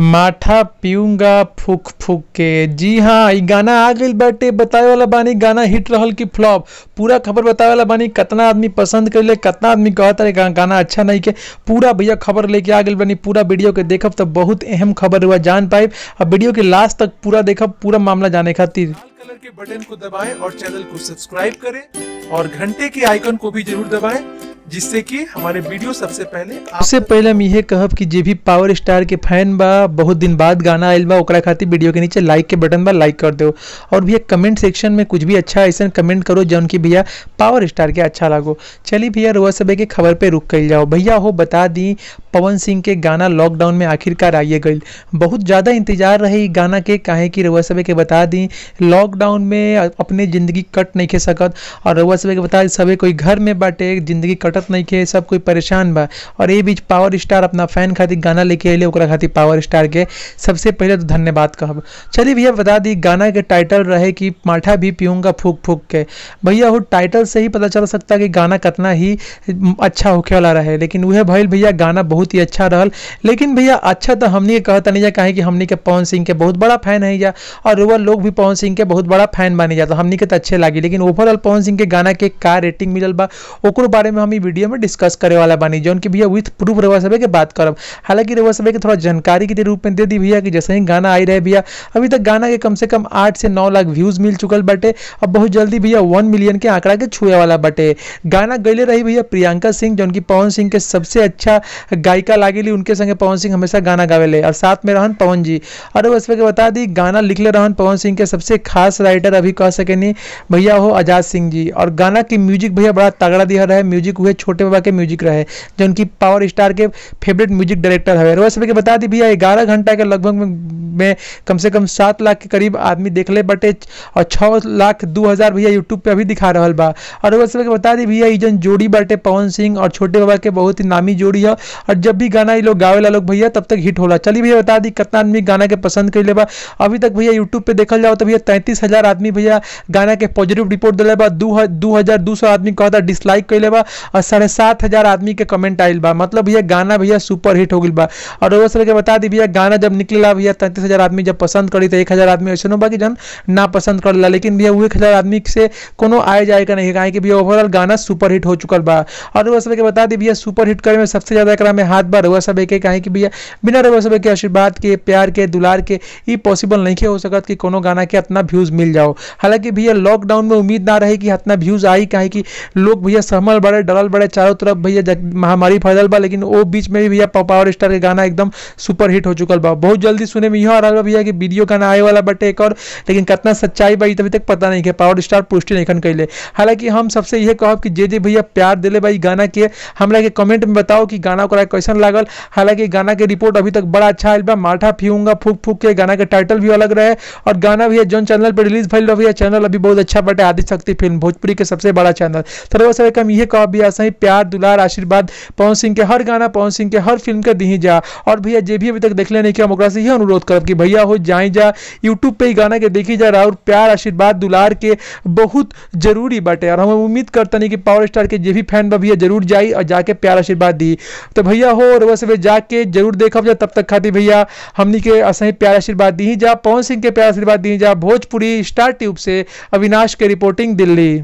माठा पीऊंगा फूक फूक के जी हाँ ये गाना आ गई बाटे बताए वाला बानी गाना हिट रहल की फ्लॉप पूरा खबर बताए वाला बानी कितना आदमी पसंद कर ले कितना आदमी कहता है गा, गाना अच्छा नहीं के पूरा भैया खबर लेके आ गई बनी पूरा वीडियो के देखब तो बहुत अहम खबर हुआ जान पाए अब वीडियो के लास्ट तक पूरा देखब पूरा मामला जाने खातिर कलर के बटन को दबाएं और चैनल को सब्सक्राइब करें और घंटे के आइकन को भी जरूर दबाएं जिससे कि हमारे वीडियो सबसे पहले सबसे पहले हम ये कहब कि जे भी पावर स्टार के फैन बा बहुत दिन बाद गाना आयल बा ओकरा खातिर वीडियो के नीचे लाइक के बटन बा लाइक कर दो और भैया कमेंट सेक्शन में कुछ भी अच्छा ऐसा कमेंट करो जो उनकी भैया पावर स्टार के अच्छा लागो चलिए भैया रोआ सब के खबर पे रुक कर जाओ भैया हो बता दी पवन सिंह के गाना लॉकडाउन में आखिरकार आइए गई बहुत ज़्यादा इंतजार रहे गाना के काहे कि रउआ सबे के बता दी लॉकडाउन में अपने ज़िंदगी कट नहीं खे सकत और रउआ सबे के बता दी सबे कोई घर में बाटे ज़िंदगी कटत नहीं खे सब कोई परेशान बा और ये बीच पावर स्टार अपना फैन खातिर गाना लेके अल खातिर पावर स्टार के सबसे पहले तो धन्यवाद कह चलिए भैया बता दी गाना के टाइटल रहे कि माठा भी पीऊँगा फूक फूक के भैया वो टाइटल से ही पता चल सकता कि गाना कितना ही अच्छा होके वाला रहे लेकिन वह भैया गाना बहुत बहुत ही अच्छा रहा लेकिन भैया अच्छा तो हमने कहा तनी जा काहे कि हमने के पवन सिंह के बहुत बड़ा फैन है या और रुआ लोग भी पवन सिंह के बहुत बड़ा फैन माने तो हमने के तो अच्छे लगे लेकिन ओवरऑल पवन सिंह के गाना के का रेटिंग मिलल बा बारे में हम वीडियो में डिस्कस करे वाला बानी जो कि भैया विथ प्रूफ रवा सबे के बात करब हालांकि रवा सबे के थोड़ा जानकारी के रूप में दे दी भैया कि जैसे ही गाना आई रहे भैया अभी तक गाना के कम से कम आठ से नौ लाख व्यूज मिल चुकल बटे अब बहुत जल्दी भैया वन मिलियन के आंकड़ा के छुए वाला बटे गाना गैले रही भैया प्रियंका सिंह जो कि पवन सिंह के सबसे अच्छा गायिका ली उनके संगे पवन सिंह हमेशा गाना ले और साथ में रहन पवन जी और उस पर बता दी गाना ले रहन पवन सिंह के सबसे खास राइटर अभी कह सके नहीं भैया हो आजाद सिंह जी और गाना की म्यूजिक भैया बड़ा तगड़ा दिया रहे म्यूजिक हुए छोटे बाबा के म्यूजिक रहे जो उनकी पावर स्टार के फेवरेट म्यूजिक डायरेक्टर है रोज सब के बता दी भैया ग्यारह घंटा के लगभग में कम से कम सात लाख के करीब आदमी देख ले बटे और छः लाख दो हज़ार भैया यूट्यूब पे अभी दिखा रहा बा और रोज बता दी भैया जन जोड़ी बटे पवन सिंह और छोटे बाबा के बहुत ही नामी जोड़ी है और जब भी गाना ये लोग गावेला लोग भैया तब तक हिट होला चलिए भैया बता दी कितना आदमी गाना के पसंद कर ले बा अभी तक भैया यूट्यूब पे देखल जाओ तो भैया तैंतीस हजार आदमी भैया गाना के पॉजिटिव रिपोर्ट दिले बा दो हजार दू आदमी कहता डिसलाइक कर ले बा और साढ़े सात हजार आदमी के कमेंट आयल बा मतलब भैया गाना भैया सुपर हिट हो गई बा और वो के बता दी भैया गाना जब ला भैया तैंतीस हजार आदमी जब पसंद करी तो एक हजार आदमी ऐसा बा कि जन ना पसंद कर ला लेकिन भैया वो एक हजार आदमी से कोनो आए जाए का नहीं कहा कि भैया ओवरऑल गाना सुपर हिट हो चुकल बा और वो के बता दी भैया सुपर हिट करे में सबसे ज्यादा एक में हाथ बार रउआ सब एक काहे कि भैया बिना रउआ सब के आशीर्वाद के प्यार के दुलार के ये पॉसिबल नहीं हो सकत कि कोनो गाना के इतना व्यूज मिल जाओ हालांकि भैया लॉकडाउन में उम्मीद ना रहे कि इतना व्यूज आई काहे कि लोग भैया सहमल बड़े डरल बड़े चारों तरफ भैया महामारी फैलल बा लेकिन वो बीच में भी भैया पावर स्टार के गाना एकदम सुपर हिट हो चुकल बा बहुत जल्दी सुने में यह आ रहा भैया कि वीडियो गाना आए वाला बटे एक और लेकिन कितना सच्चाई बा अभी तक पता नहीं है पावर स्टार पुष्टि नहीं कैले हालांकि हम सबसे यह कहब कि जे जे भैया प्यार दिले बा गाना के हमरा के कमेंट में बताओ कि गाना को कैसन लागल हालांकि गाना के रिपोर्ट अभी तक बड़ा अच्छा आयल बा माठा फीऊंगा फूक फूक के गाना के टाइटल भी अलग रहे और गाना भी है जोन चैनल पर रिलीज भैल रही है चैनल अभी बहुत अच्छा बटे आदि शक्ति फिल्म भोजपुरी के सबसे बड़ा चैनल तो दोस्तों एक हम ये कह भी ऐसा ही प्यार दुलार आशीर्वाद पवन सिंह के हर गाना पवन सिंह के हर फिल्म के दी जा और भैया जे भी अभी तक देखने नहीं किया से यह अनुरोध करब कि भैया हो जाए जा यूट्यूब पे ही गाना के देखी जा रहा और प्यार आशीर्वाद दुलार के बहुत जरूरी बटे और हम उम्मीद करते नहीं कि पावर स्टार के जे भी फैन बा भैया जरूर जाई और जाके प्यार आशीर्वाद दी तो भैया भैया हो और वैसे जाके जरूर देखा भैया तब तक खाती भैया हमने के असही प्यार आशीर्वाद दी जा पवन सिंह के प्यार आशीर्वाद दी जा भोजपुरी स्टार ट्यूब से अविनाश के रिपोर्टिंग दिल्ली